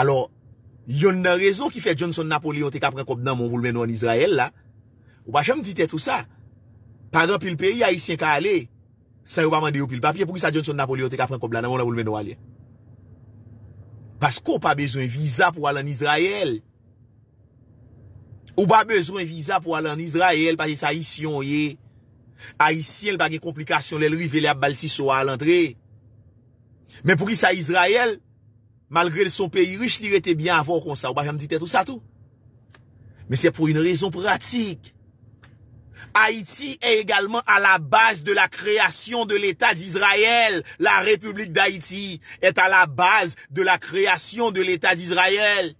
alor, yon nan rezon ki fe Johnson Napolyon te kapren kob nan moun voulmè nou an Israel la, ou pa chanm dite tout sa, padran pil peyi, Aisyen ka ale, sa yo pa mande yo pil papye, pou ki sa Johnson Napolyon te kapren kob nan moun voulmè nou ale. Paske ou pa bezwen viza pou alen Israel, ou pa bezwen viza pou alen Israel, paske sa Aisyen oye, Aisyen pa gen komplikasyon lèl rivele ap baltiso a lantre, men pou ki sa Israel, malgré son pays riche, il était bien avant qu'on ça. Ou tout ça tout. Mais c'est pour une raison pratique. Haïti est également à la base de la création de l'État d'Israël. La République d'Haïti est à la base de la création de l'État d'Israël.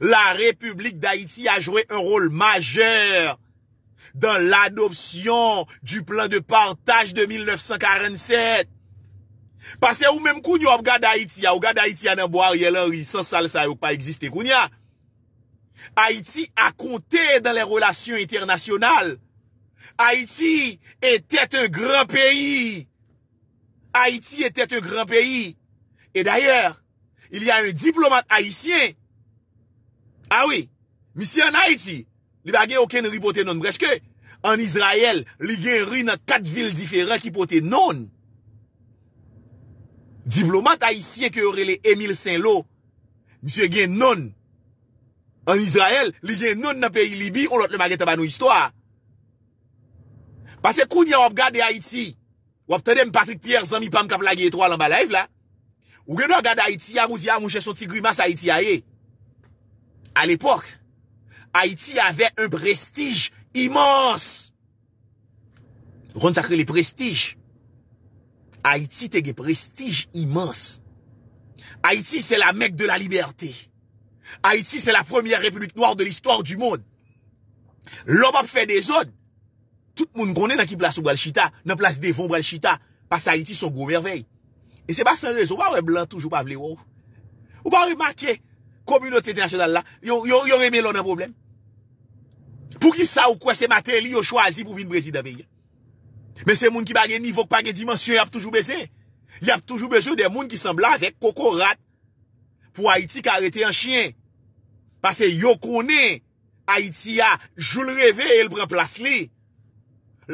La République d'Haïti a joué un rôle majeur dans l'adoption du plan de partage de 1947. Pase ou menm kou nyo ap gada Haiti, a ou gada Haiti anan bohar, ye lor yi san sal sa yo pa existe koun ya. Haiti a konte dan le relasyon internasyonal. Haiti etet un gran peyi. Haiti etet un gran peyi. E dayer, il y a un diplomat Haitien. A ah we, misi an Haiti, li bagen oken ri pote non brezke. En Israel, li gen ri nan kat vil diferan ki pote non. Diplomat Haitien ke yorele Emile Saint-Lô, msye gen non. An Israel, li gen non nan peyi Libi, ou lot le magre taban nou istwa. Pase koun ya wap gade Haiti, wap tade m Patrick Pierre, zan mi pam kap lage etro alan balayf la, ou gen nou gade Haiti, ya mou diya mouche soti gri mas Haiti aye. An epok, Haiti ave un prestij imans. Roun sakre li prestij. Roun sakre li prestij. Haïti tege prestij imans. Haïti se la mek de la liberté. Haïti se la premier république noire de l'histoire du monde. L'on bop fè des zones. Tout moun konè nan ki plas ou bralchita, nan plas devon bralchita. Pas Haïti son gro merveil. E se bas san rezon, ou ba ou e blan toujou pa vle ou? Ou ba ou e makè? Komunote ete nasyonal la, yon eme lò nan probleme. Pou ki sa ou kwa se mater li yo chwazi pou vin Brezi d'Ameya. Men se moun ki bagye nivouk, bagye dimansyon, y ap toujou beze. Y ap toujou beze ou de moun ki sembla avek koko rat pou Haiti ki arete yon chien. Pase yo konen, Haiti a joul revè, el pren plas li.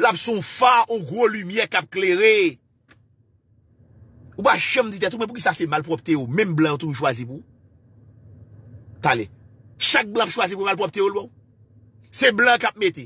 Lap son fa ou gro lumye kap klerè. Ou ba chèm ditè tou, men pou ki sa se malpropte ou, men blan tou jwazi pou. Tane, chak blan jwazi pou malpropte ou lwou. Se blan kap metè.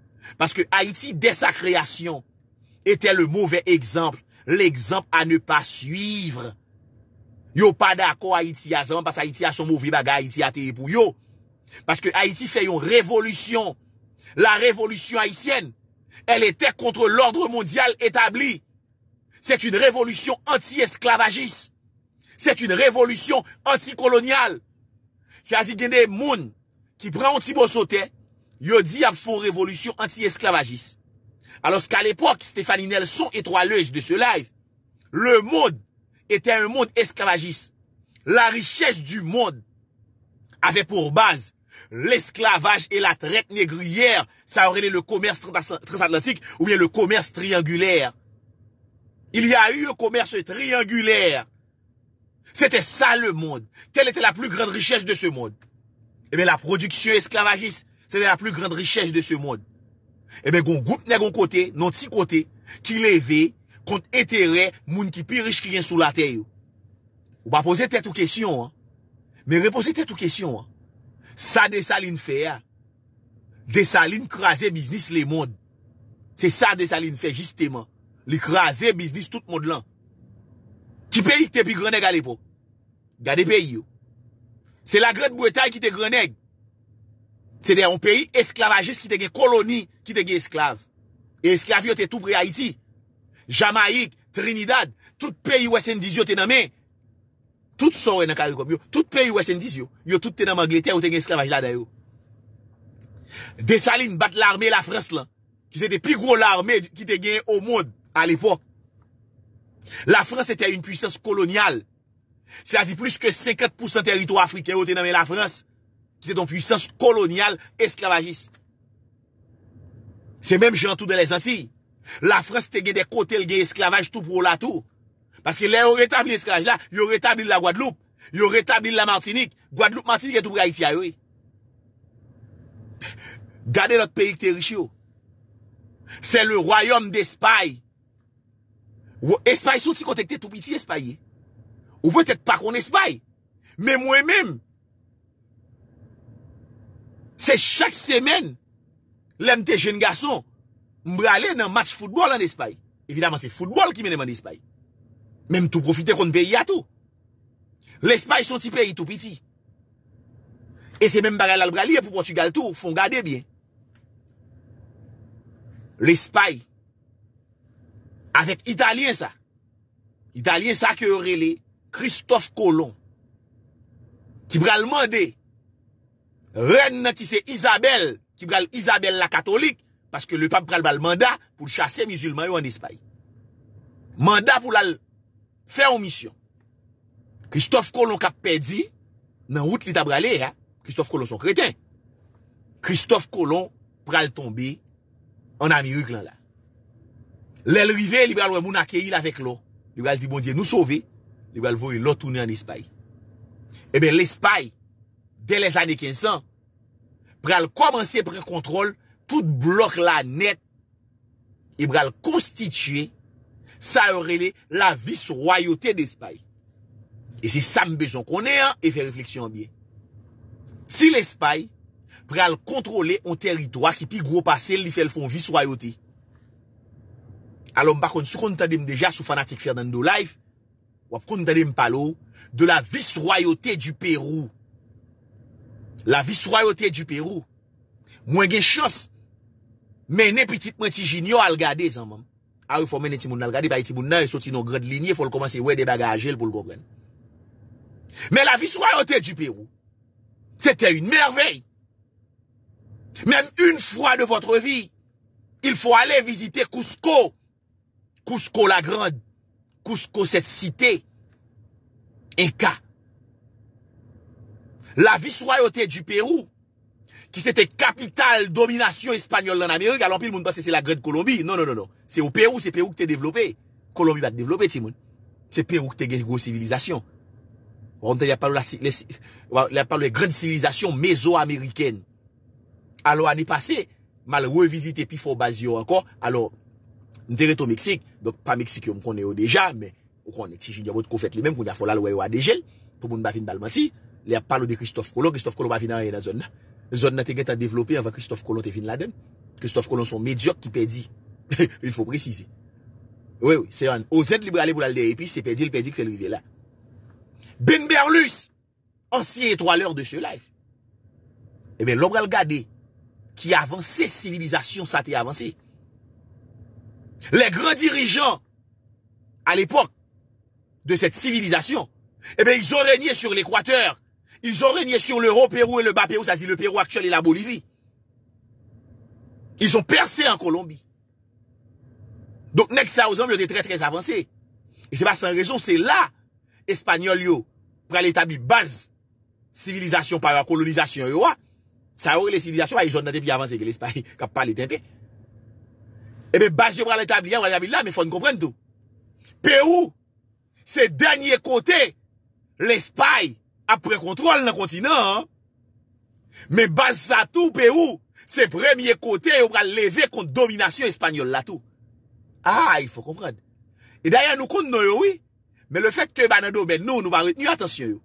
Parce que Haïti, dès sa création, était le mauvais exemple. L'exemple à ne pas suivre. Yo pas d'accord Haïti parce que Haïti a son mauvais bagage, Haïti a pour yo. Parce que Haïti fait une révolution. La révolution haïtienne, elle était contre l'ordre mondial établi. C'est une révolution anti-esclavagiste. C'est une révolution anticoloniale. C'est-à-dire des gens qui prennent un petit yo dit font révolution anti-esclavagiste. Alors qu'à l'époque, Stéphanie Nelson étoileuse de ce live, le monde était un monde esclavagiste. La richesse du monde avait pour base l'esclavage et la traite négrière. Ça aurait été le commerce transatlantique ou bien le commerce triangulaire. Il y a eu un commerce triangulaire. C'était ça le monde. Telle était la plus grande richesse de ce monde Eh bien, la production esclavagiste. Se de la plu grande riches eh de se moun. Ebe goun goutne goun kote, nonsi kote, ki leve kont etere moun ki pi riche ki gen sou la teyo. Ou pa pose tetou kesyon an. Me repose tetou kesyon an. Sa de sa lin fe a. De sa lin kraser biznis le moun. Se sa de sa lin fe jisteman. Li kraser biznis tout moun lan. Ki peyi ki te pi greneg alepo? Gade peyi yo. Se la gred bou etay ki te greneg. Se de an peyi esklavajist ki te gen koloni ki te gen esklav. E esklav yo te toubri Haiti. Jamaik, Trinidad, tout peyi wesen diz yo te name. Tout son wesen diz yo. Yo tout te name Angleterre ou te gen esklavaj la da yo. Desaline bat l'armé la France la. Ki se de pi gwo l'armé ki te gen o mod a l'epok. La France te te yon puissance kolonial. Se la di plus ke 50% terito Afrika yo te name la France. La France. ki se ton puissance kolonial esklavagis. Se menm jantou de les ansi, la frans te ge de kotel ge esklavaj tou pou la tou. Paske le yo retabli esklavaj la, yo retabli la Guadeloupe, yo retabli la Martinique, Guadeloupe-Martinique e tou pre a iti a yoy. Gade lot peyik te rishyo, se le royom de espay. Espay sou ti kontekte tou piti espay ye. Ou pwetet pa kon espay. Menm ou emem, Se chak semen lèm te jen gason mbrale nan match foudbol an espay. Evidaman se foudbol ki menèman espay. Mèm tou profite kon peyi atou. L'espay son ti peyi tou piti. E se mèm baral al bralie pou Portugal tou, fon gade bien. L'espay. Afek italien sa. Italien sa ki eurele Christophe Colomb. Ki mbrale mwande... Ren nan ki se Isabelle, ki bral Isabelle la Katolik, paske le pab pral bal manda pou chase musulman yo an espaye. Manda pou lal fe omisyon. Christophe Colomb kap pedi nan wout li tab brale, Christophe Colomb son kreten. Christophe Colomb pral tombe an amiru klan la. Lel rive, li bral wè moun akeyi la vek lo. Li bral di bon diye nou sove, li bral vou yon lo toune an espaye. Ebe eh l'espaye Dèlè zanè 500, prè al komanse prè kontrol tout blok la net E prè al konstitue sa e rele la vis royote de espaye E se sam bezon konè an e fè refleksyon an bie Ti l'espaye prè al kontrole an teritwa ki pi gro pasel li fèl fon vis royote Alon bakon sou kon tade m deja sou fanatik fèr dan do laif Wap kon tade m palo de la vis royote du Perou la vice royauté du Pérou, moins gain chance. Mais petit petit ti à al ça, maman. Alors A faut fò les ti à regarder, gade, petits yi ti moun nan grandes lignes. Il faut commencer à l komanse wè de le pou Mais la du Pérou, c'était une merveille. Même une fois de votre vie, il faut aller visiter Cusco. Cusco la Grande. Cusco cette cité. Inca. La visroyote du Perou... Ki se te kapital... Dominasyon espanyol nan Amerik... Alon pil moun passe se la gred Kolombi... Non, non, non... Se ou Perou... Se Perou ke te devlopè... Kolombi bat devlopè ti moun... Se Perou ke te gen gro sivilizasyon... Wante ya palou la... La palou e gred sivilizasyon... Mezo Ameriken... Alon ane pase... Mal revizite pi fo baz yo ankon... Alon... Ndere to Meksik... Dok pa Meksik yo mkone yo deja... Mwen... Mwen mwen mwen mwen mwen... Les ap de Christophe Colomb, Christophe Colomb va venir dans la zone, zone. zone zone te avant Christophe Colomb te Christophe Colomb sont médiocres qui perdit. Il faut préciser. Oui, oui, c'est un. Aux de pour aller et puis c'est perdu. Il perdit. qui fait le rivière là. Ben Berlus, ancien étoileur de ce live. Eh bien, l'homme regardé, qui avancé. civilisation, ça t'est avancé. Les grands dirigeants, à l'époque de cette civilisation, eh bien, ils ont régné sur l'équateur Ils ont régné sur l'euro-Pérou et le bas-Pérou. Ça dit, le Pérou actuel et la Bolivie. Ils ont percé en Colombie. Donc, next, ça, aux hommes, y'a des très, très avancés. Et c'est pas sans raison. C'est là, espagnol, yo, prè l'établi base civilisation par la colonisation, yo. Ah. Ça a oué les civilisations. Y'a ah, des gens n'ont pas avancé que l'Espagne, kap par l'établi. Et ben, base yo prè l'établi, y'a ouè l'Espagne, y'a des gens n'ont pas avancé. Mais faut ne comprenne tout. Pérou, c' après contrôle dans le continent. Hein. Mais base à tout Pérou, c'est premier côté où va lever contre domination espagnole là tout. Ah, il faut comprendre. Et d'ailleurs nous comptons, oui, mais le fait que bah, dans nous nous avons retenu attention.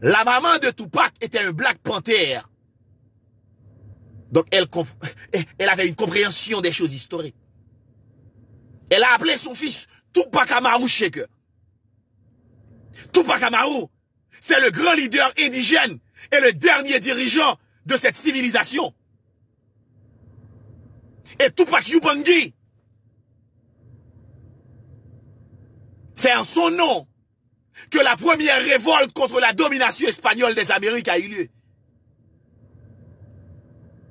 La maman de Tupac était un Black Panther. Donc elle elle avait une compréhension des choses historiques. Elle a appelé son fils Tupac Amaru Shaker. Tupac Amaru, c'est le grand leader indigène et le dernier dirigeant de cette civilisation. Et Tupac Yubangi, c'est en son nom que la première révolte contre la domination espagnole des Amériques a eu lieu.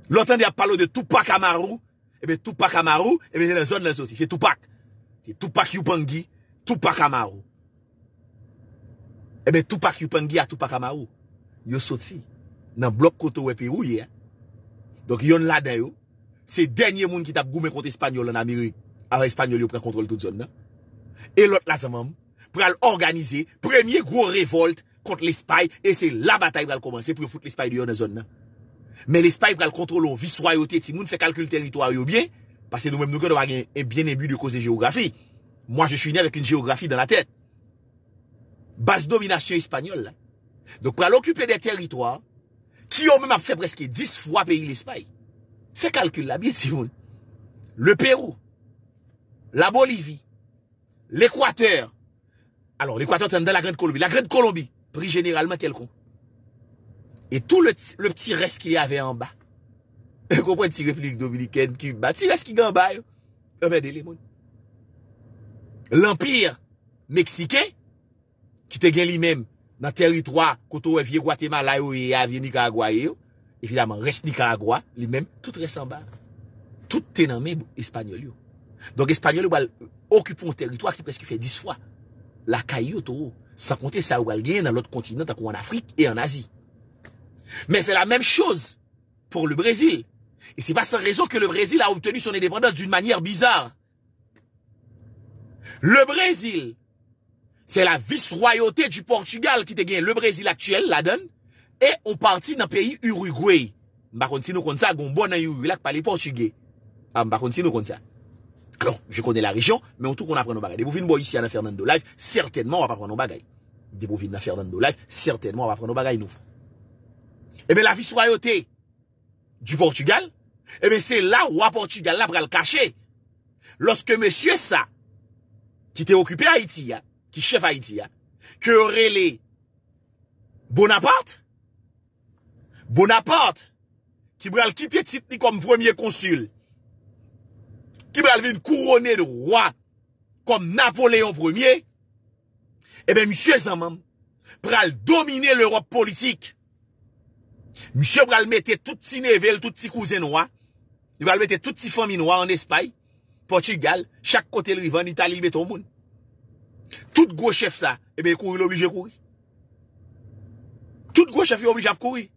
L'autre a parlé de Tupac Amaru, et eh bien Tupac Amaru, et eh bien c'est les la là aussi, c'est Tupac. C'est Tupac Yubangi, Tupac Amaru. Ebe, tupak yu pengi a tupak ama ou, yo sot si nan blok koto wepe ou ye. Donk yon la den yo, se denye moun ki tak goume kont espanyol an amiri, an espanyol yo prek kontrol tout zon nan. E lot la zanman, prek al organize, premiye gwo revolt kont l'espay, e se la batay prek al komanse prek foute l'espay diyon nan zon nan. Men l'espay prek al kontrol yon visroyotet, si moun fe kalkul teritoryo bien, pase nou men mnouke do bagen en bien embi de kose geografi. Moi je chunye vek yon geografi dan la ten. base domination espagnole. Donc, pour l'occuper des territoires qui ont même fait presque 10 fois pays l'Espagne. Fais calcul là, bien Le Pérou, la Bolivie, l'Équateur. Alors, l'Équateur, c'est dans la Grande Colombie. La Grande Colombie, pris généralement quelconque Et tout le, petit reste qu'il y avait en bas. Vous comprenez, petit République Dominicaine, qui petit reste qui gagne en bas, eh ben, L'Empire mexicain, qui te gagne lui-même dans le territoire, quand on Guatemala et vieux Nicaragua, évidemment, reste Nicaragua, lui-même, tout reste en bas. Tout est dans même espagnol. Donc, espagnol, occupe un territoire qui presque fait 10 fois la caille sans compter ça ou dans l'autre continent, en Afrique et en Asie. Mais c'est la même chose pour le Brésil. Et c'est pas sans raison que le Brésil a obtenu son indépendance d'une manière bizarre. Le Brésil Se la vis royote du Portugal ki te gen le Brazil aktuel, ladan, e ou parti nan peyi Uruguay. Ah, bakon si nou kon sa, gombo nan yu yu lak pale Portugay. Am bakon si nou kon sa. Klon, je kone la region, men ou tou kon apre nou bagay. Debo vin bo yisi an afer nan do life, sertenman wap apre nou bagay. Debo vin an afer nan do life, sertenman wap apre nou bagay nou. Ebe la vis eh royote du Portugal, ebe eh se la ou a Portugal la prel kache. Lorske monsie sa, ki te okupe Haiti ya, ki chef Haidia, ki orele Bonaparte, Bonaparte, ki bral kite Titli kom premier konsul, ki bral vin kourone de roi kom Napoléon Ier, ebe, msye Zaman, bral domine l'Europe politik, msye bral mette tout ti nevel, tout ti kouzenwa, bral mette tout ti fominwa an espay, Portugal, chak kote l'rivan, Italie, beto moun, Tout gwo chef sa, ebe eh kouri l'oblige kouri. Tout gwo chef yon oblige ap kouri.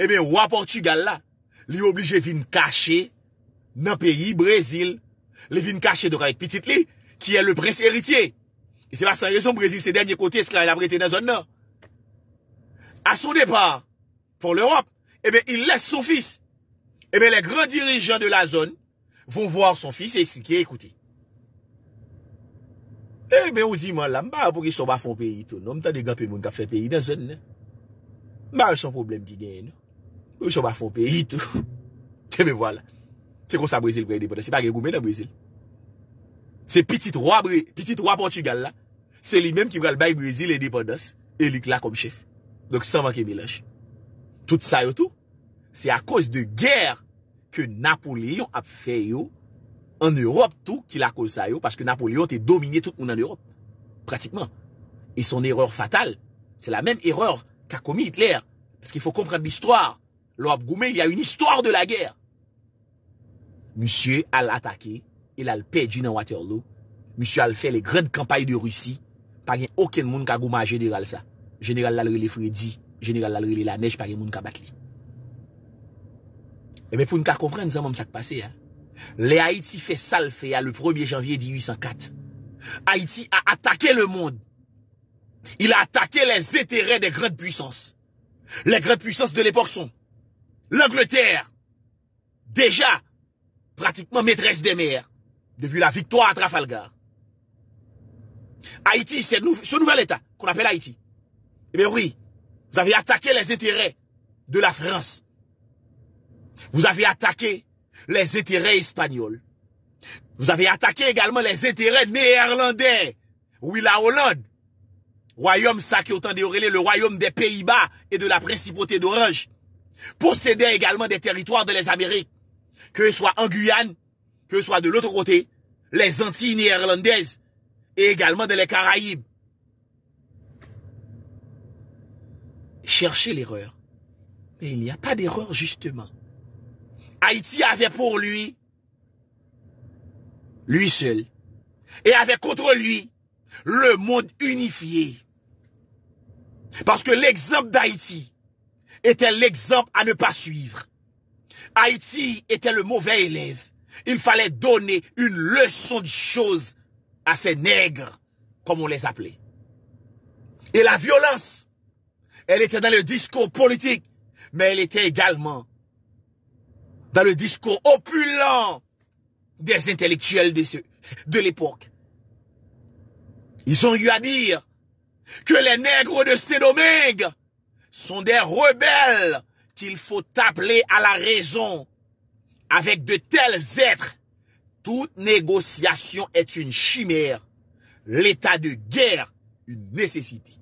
Ebe eh wap Portugal la, li oblige vin kache nan peyi, Brazil. Li vin kache, donk avek pitit li, ki e le pres eritye. E se pa sanye son Brazil se denye kote eskla e la brete nan zon nan. A son depar, pou l'Europe, ebe eh il les son fils. Ebe le gran dirijan de la zon, vou voir son fils e eksplike, ekouti. Ebe ou zi man la, mba pou ki sou bafon peyi tou nou. Mta de gant pe moun ka fe peyi dan zon nou. Mba ou son problem ki gen nou. Ou sou bafon peyi tou. Te me wala. Se kon sa Brazil brey deponans. Se pa ge goumen nan Brazil. Se pitit roi Portugal la, se li menm ki brel baye Brazil e deponans, e lik la kom chef. Dok san wak e mi lanj. Tout sa yo tou, se a kos de ger ke Napoli yon ap fe yo An Europe tou ki la kousa yo, paske Napolyon te domine tout moun an Europe. Pratikman. E son erreur fatal, se la men erreur ka komi Hitler. Peske yfo komprende b'histoire. Lo ap goume, y a yon histoire de la guerre. Monsie al atake, el al pe djina wate rlo, monsie al fe le gred kampaye de Russi, pagnen okyen moun ka gouma a jeneral sa. Jeneral lalre li fredi, jeneral lalre li la nej pagnen moun ka batli. E eh me pou nka komprende san moun sak pase ya. Les Haïti fait ça le fait le 1er janvier 1804. Haïti a attaqué le monde. Il a attaqué les intérêts des grandes puissances. Les grandes puissances de l'époque sont l'Angleterre, déjà pratiquement maîtresse des mers depuis la victoire à Trafalgar. Haïti, c'est ce nouvel État qu'on appelle Haïti. Eh bien oui, vous avez attaqué les intérêts de la France. Vous avez attaqué les intérêts espagnols. Vous avez attaqué également les intérêts néerlandais. Oui, la Hollande. Royaume ça autant de le royaume des Pays-Bas et de la principauté d'Orange. Possédait également des territoires de les Amériques. Que ce soit en Guyane, que ce soit de l'autre côté, les Antilles néerlandaises et également de les Caraïbes. Cherchez l'erreur. Mais il n'y a pas d'erreur justement. Haïti avait pour lui, lui seul, et avait contre lui le monde unifié. Parce que l'exemple d'Haïti était l'exemple à ne pas suivre. Haïti était le mauvais élève. Il fallait donner une leçon de choses à ces nègres, comme on les appelait. Et la violence, elle était dans le discours politique, mais elle était également dans le discours opulent des intellectuels de, de l'époque. Ils ont eu à dire que les nègres de Sédomingue sont des rebelles qu'il faut appeler à la raison. Avec de tels êtres, toute négociation est une chimère, l'état de guerre une nécessité.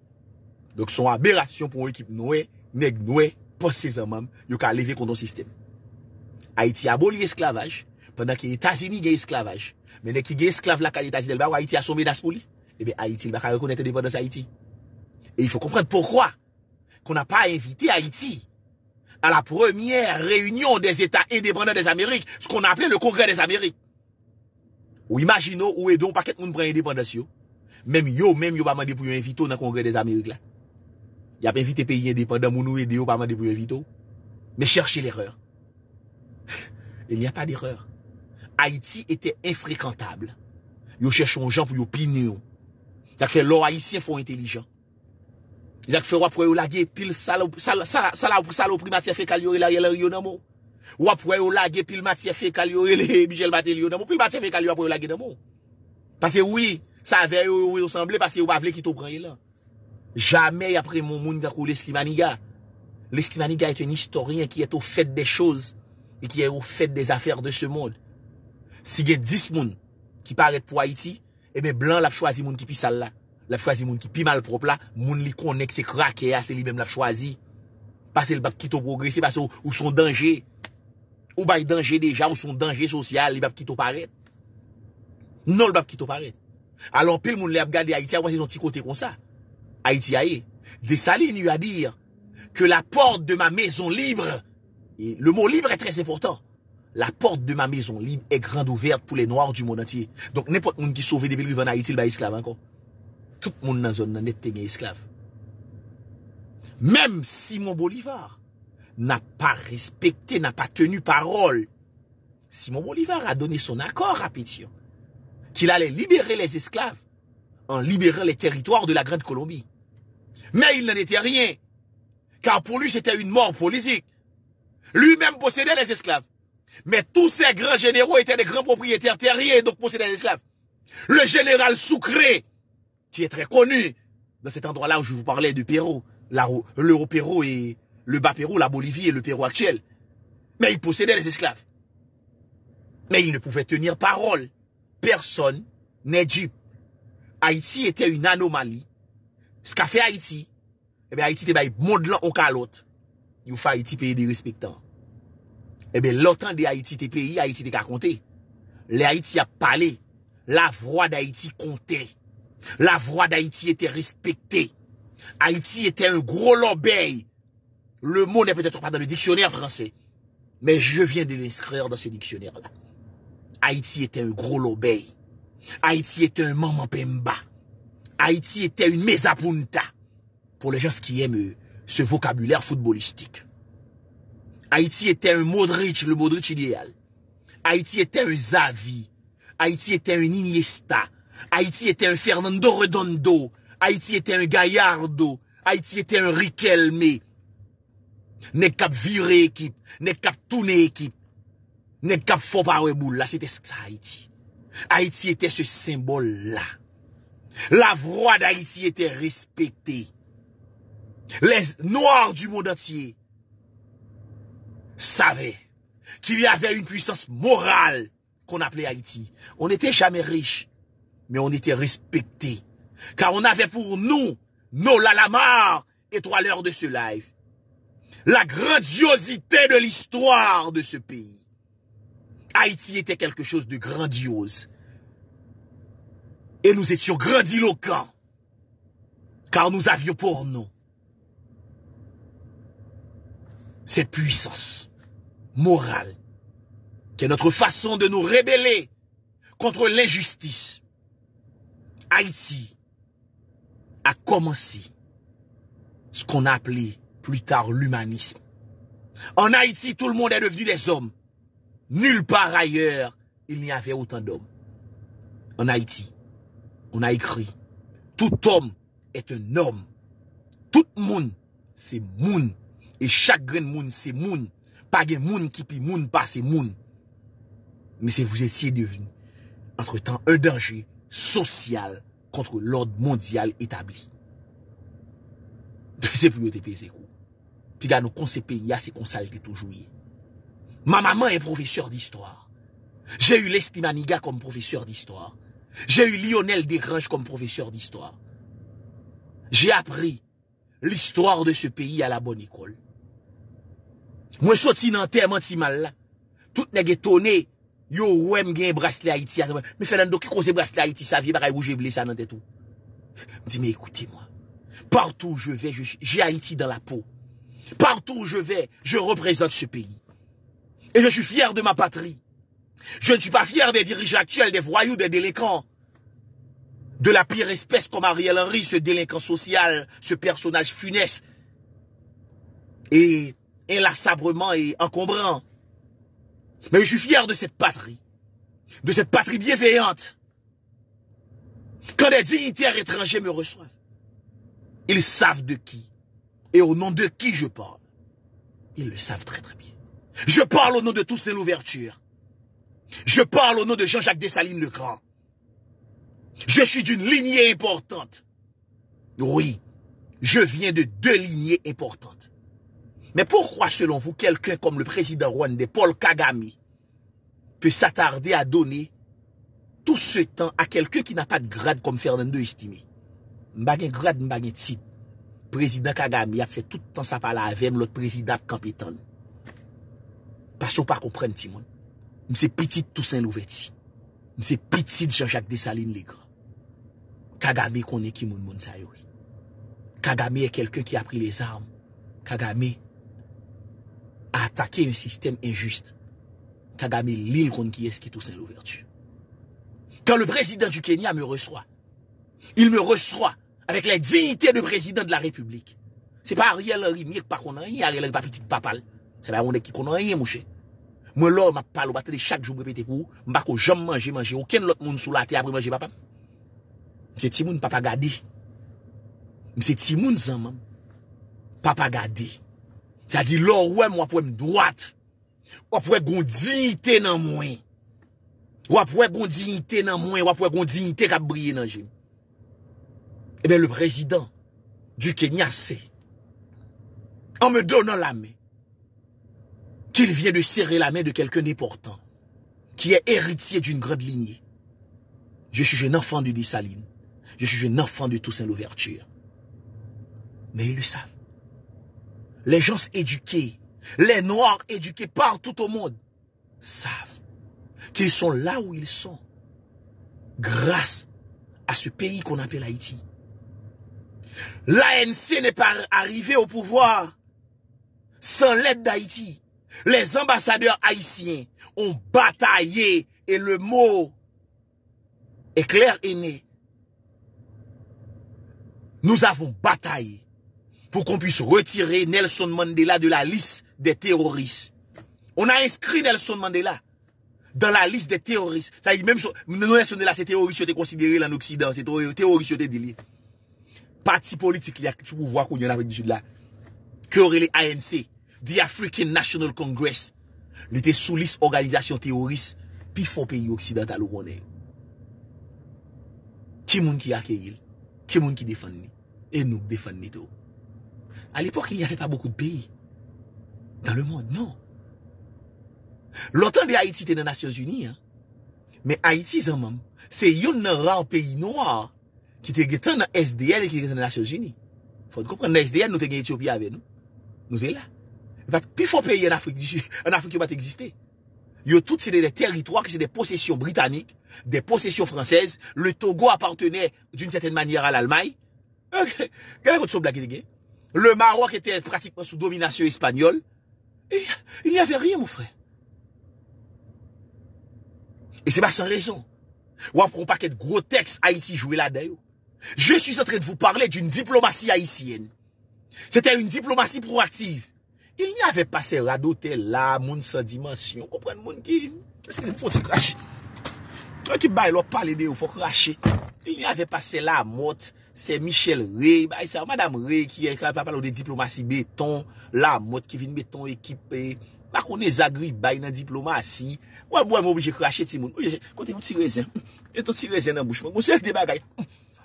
Donc son aberration pour l'équipe Noé, nèg Noé, pas ses hommes, il a lever contre le système. Haïti aboli esklavaj, pendan ki Etasini ge esklavaj, menen ki ge esklav la kal Etasini del ba, ou Haïti asome das pou li, ebe eh Haïti li baka rekonete indépendance Haïti. E il faut comprendre pourquoi kon a pa invité Haïti a la première réunion des Etats indépendants des Amériques, ce qu'on a appelé le Congrès des Amériques. Ou imagine ou e don pa ket moun pren indépendance yo, mèm yo, mèm yo pa mandé pou yo invito nan Congrès des Amériques la. Ya pe invité peyi indépendant, moun ou e de yo pa mandé pou yo invito. Mè chèrche l'erreur. Il n'y a pa d'erreur. Haiti ete infrekantable. Yo chèchon jan pou yo pine yo. Yak fè lor Haitien fò intelligent. Yak fè wap wè yo lage pil salopri matye fè kal yo e larye larye yo nan mò. Wap wè yo lage pil matye fè kal yo e larye larye yo nan mò. Pil matye fè kal yo wap wè yo lage nan mò. Pase wè, sa avè yo yosemble pase yo bavle ki tou pranye lan. Jamè yapre moun moun yakou leslimaniga. Leslimaniga ete un historien ki eto fèd de chòz. E ki yè ou fèd des afèr de se moun. Si yè dis moun ki paret pou Haiti, e mè blan l ap chwazi moun ki pi sal la. L ap chwazi moun ki pi mal prop la. Moun li konèk se krake a, se li mèm l ap chwazi. Pasè l bap ki tou progresi, pasè ou son denje. Ou bay denje deja, ou son denje sosyal, li bap ki tou paret. Non l bap ki tou paret. Alon pil moun li ap gade Haiti, a wè se yon ti kote kon sa. Haiti ae, desaline yu a dir ke la porte de ma mèson libre le mot libre est très important. La porte de ma maison libre est grande ouverte pour les noirs du monde entier. Donc n'importe monde qui sauve des livres en Haïti, il esclave encore. Tout le monde dans la zone esclave. Même Simon Bolivar n'a pas respecté, n'a pas tenu parole. Simon Bolivar a donné son accord à Pétion qu'il allait libérer les esclaves en libérant les territoires de la Grande Colombie. Mais il n'en était rien, car pour lui c'était une mort politique lui-même possédait des esclaves. Mais tous ces grands généraux étaient des grands propriétaires terriers donc possédaient des esclaves. Le général Soucré, qui est très connu dans cet endroit-là où je vous parlais du Pérou, l'euro Pérou et le bas Pérou, la Bolivie et le Pérou actuel. Mais il possédait des esclaves. Mais il ne pouvait tenir parole. Personne n'est dupe. Haïti était une anomalie. Ce qu'a fait Haïti, eh bien Haïti était eh monde au l'autre. Il faut Haïti payer des respectants. Eh bien, l'OTAN de Haïti, tes pays, Haïti, t'es qu'à compter. Les Haïti a parlé. La voix d'Haïti comptait. La voix d'Haïti était respectée. Haïti était un gros lobby. Le mot n'est peut-être pas dans le dictionnaire français, mais je viens de l'inscrire dans ce dictionnaire-là. Haïti était un gros lobby. Haïti était un maman pemba. Haïti était une punta. Pour les gens qui aiment euh, ce vocabulaire footballistique. Ha iti ete un Modric, le Modric ideal. Ha iti ete un Zavi. Ha iti ete un Iniesta. Ha iti ete un Fernando Redondo. Ha iti ete un Gallardo. Ha iti ete un Riquelme. Nek kap vire ekip. Nek kap toune ekip. Nek kap fop awebou la. Ha iti ete se sembol la. La vroade ha iti ete respete. Le noir du monde atiye. savait qu'il y avait une puissance morale qu'on appelait Haïti. On n'était jamais riche, mais on était respecté. Car on avait pour nous nos lalamars et trois l'heure de ce live. La grandiosité de l'histoire de ce pays. Haïti était quelque chose de grandiose. Et nous étions grandiloquents. Car nous avions pour nous cette puissance morale, qui est notre façon de nous rébeller contre l'injustice. Haïti a commencé ce qu'on a appelé plus tard l'humanisme. En Haïti, tout le monde est devenu des hommes. Nulle part ailleurs, il n'y avait autant d'hommes. En Haïti, on a écrit, tout homme est un homme. Tout monde, c'est monde. Et chaque grain de monde c'est monde qui moun qui pi moun pas c'est moun. Mais c'est vous étiez devenu, entre-temps, un danger social contre l'ordre mondial établi. C'est pour vous payer Puis, gars, nous, qu'on ces pays, c'est qu'on toujours. Ma maman est professeur d'histoire. J'ai eu Lestimaniga comme professeur d'histoire. J'ai eu Lionel Desgranges comme professeur d'histoire. J'ai appris l'histoire de ce pays à la bonne école je suis dans terre manti mal là. Tout n'est e tone, yo wèm gen bracelet Haiti. Mais Fernando, qui cause bracelet Haiti sa vie, baray où je ble ça tête. Je Mwen mais mais écoutez-moi. Partout où je vais, j'ai Haïti dans la peau. Partout où je vais, je représente ce pays. Et je suis fier de ma patrie. Je ne suis pas fier des dirigeants actuels, des voyous, des délinquants. De la pire espèce comme Ariel Henry, ce délinquant social, ce personnage funeste. Et inlassablement et encombrant. Mais je suis fier de cette patrie, de cette patrie bienveillante. Quand des dignitaires étrangers me reçoivent, ils savent de qui et au nom de qui je parle. Ils le savent très très bien. Je parle au nom de tous ces l'ouverture. Je parle au nom de Jean-Jacques Dessalines le Grand. Je suis d'une lignée importante. Oui, je viens de deux lignées importantes. Men poukwa selon vou kelken kom le prezident Rouen de Paul Kagame Pe s'atarde a doni Tou se tan a kelken ki na pa de grad kom fèrnen de estime Mbange grad mbange tsi Prezident Kagame ap fè toutan sa pala avèm lot prezident kapitan Pas ou pa kompren ti moun Mse pitit tousen louveti Mse pitit Jean-Jacques Dessalines ligre Kagame konen ki moun moun sayoui Kagame e kelken ki apri les arm Kagame Atake yon sistem enjist Kaga me lil kon ki eski tout sa l'overtu Kan le prezident du Kenya Me reswa Il me reswa Avek la dignite de prezident de la republik Se pa a riyalari myek pa konan yon A riyalari pa petit papal Se ba yon ek ki konan yon mouche Mwen lor mapal ou batade chak joun bepete pou Mbak ou jom manje manje Ou ken lot moun sou la te apre manje papam Mse Timoun papagade Mse Timoun zan mam Papagade t'as dit, lò ouais, moi, pour droite, Ou dwat. Wap dignité dans moi. nan mwen. Wap wè goun non moins, ouais pour wè goun dignite dignité non j'aime. Eh bien le président du Kenya sait En me donnant la main Qu'il vient de serrer la main de quelqu'un d'important. Qui est héritier d'une grande lignée. Je suis un enfant de Dissaline. Je suis un enfant de Toussaint Louverture. Mais ils le savent les gens éduqués, les noirs éduqués partout au monde, savent qu'ils sont là où ils sont grâce à ce pays qu'on appelle Haïti. L'ANC n'est pas arrivé au pouvoir sans l'aide d'Haïti. Les ambassadeurs haïtiens ont bataillé et le mot est clair et né. Nous avons bataillé pou kon pwis retire Nelson Mandela de la lis de teroris. On a inskri Nelson Mandela dan la lis de teroris. Mwenou Nelson Mandela se teroris yo te konsidere lan oksidan, se teroris yo te dile. Parti politik, sou pou wakoun yon apet disu de la, Kerele ANC, The African National Congress, lute sou lis organizasyon teroris pi fò peyi oksidant alo konen. Kè moun ki ake il, kè moun ki defan ni, e nouk defan ni tou. À l'époque, il n'y avait pas beaucoup de pays dans le monde, non. L'OTAN de Haïti était dans les Nations Unies, hein. mais Haïti, c'est un rare pays noir qui était dans SDL et qui était dans les Nations Unies. Faut comprendre, dans SDL, nous étions en Éthiopie avec nous. Nous sommes là. Plus fort pays en Afrique du en Afrique qui va exister. y tout toutes des territoires qui sont des possessions britanniques, des possessions françaises. Le Togo appartenait d'une certaine manière à l'Allemagne. Quelle est votre blague Le Marok ete pratikman sou dominasyon Espanyol. Il y ave rye mou fre. E se ba san rezon. Ou apron pa ket grotex Haiti jouye la dayo. Je suis entre de vous parler d'une diplomatie Haitienne. C'ete a une diplomatie proaktive. Il y ave passe radote la moun sa dimensyon. Komprene moun ki... Eske zem fote se krashe. Ou ki baye lor pale de ou fok krashe. Il y ave passe la motte. Se Michel Rey, ba y sa Madame Rey ki yè kwa pa palo de diplomasi beton, la mot ki vin beton ekipè, ba konè zagri bay nan diplomasi, wè mwen mwen obje krashe ti moun. Oye, kontè yon ti rezen, eton ti rezen nan bouchman, gonseri de bagay,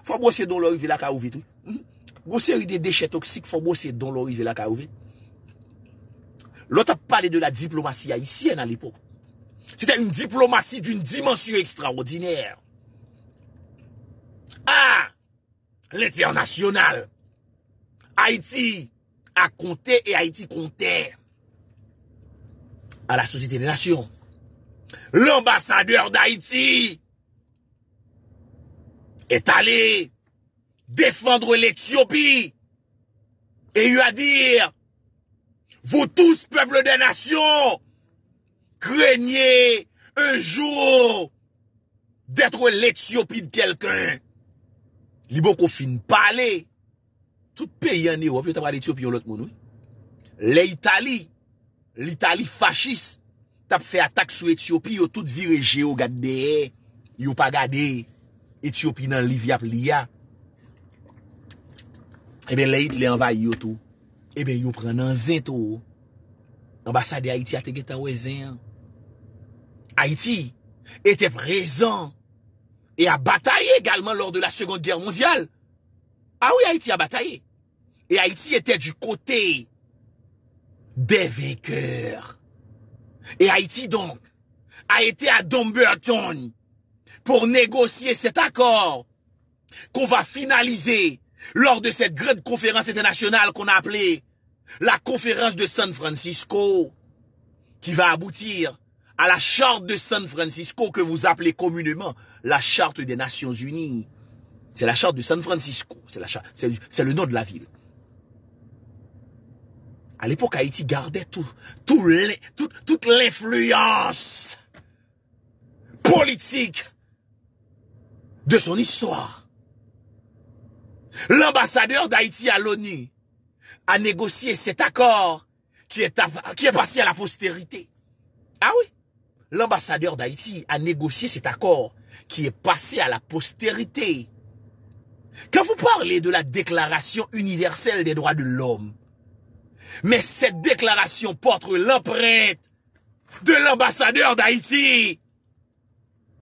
fwa bose don lorive la karouvi tou. Gonseri de dechet toksik fwa bose don lorive la karouvi. Lò ta pale de la diplomasi ya isyen an l'epok. Sete yon diplomasi d'un dimensyon ekstraordinèr. Haa! Ah! l'international. Haïti a compté et Haïti comptait à la Société des Nations. L'ambassadeur d'Haïti est allé défendre l'Éthiopie et lui a dit, vous tous, peuple des nations, craignez un jour d'être l'Éthiopie de quelqu'un. li bon kou fin pale, tout pey an e wap, yo tab rade Etiopi yon lot moun wè. Le Itali, l'Itali fachis, tab fè atak sou Etiopi, yo tout vir e geyo gade de e, yo pa gade Etiopi nan Livyap li ya. Ebe, eh le Itali an vay yo tou, ebe, eh yo pren nan zin tou, ambasade Haiti a te geta wè zin. Haiti, ete prezon, et a bataillé également lors de la Seconde Guerre mondiale. Ah oui, Haïti a bataillé. Et Haïti était du côté des vainqueurs. Et Haïti donc a été à Dumbarton pour négocier cet accord qu'on va finaliser lors de cette grande conférence internationale qu'on a appelée la conférence de San Francisco qui va aboutir à la charte de San Francisco que vous appelez communément la charte des Nations Unies. C'est la charte de San Francisco, c'est le nom de la ville. À l'époque, Haïti gardait tout, toute l'influence politique de son histoire. L'ambassadeur d'Haïti à l'ONU a négocié cet accord qui est, qui est passé à la postérité. Ah oui l'ambassadeur d'Haïti a négocié cet accord qui est passé à la postérité. Quand vous parlez de la Déclaration universelle des droits de l'homme, mais cette déclaration porte l'empreinte de l'ambassadeur d'Haïti.